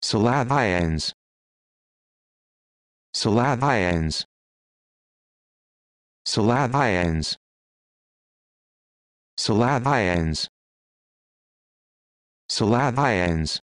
Salathians Salathians Salathians Salathians Salathians